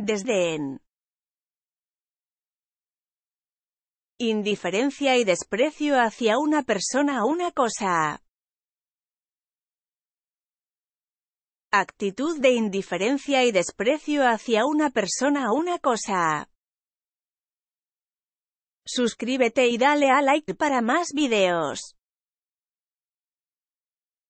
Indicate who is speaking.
Speaker 1: Desde en. Indiferencia y desprecio hacia una persona o una cosa. Actitud de indiferencia y desprecio hacia una persona o una cosa. Suscríbete y dale a like para más videos.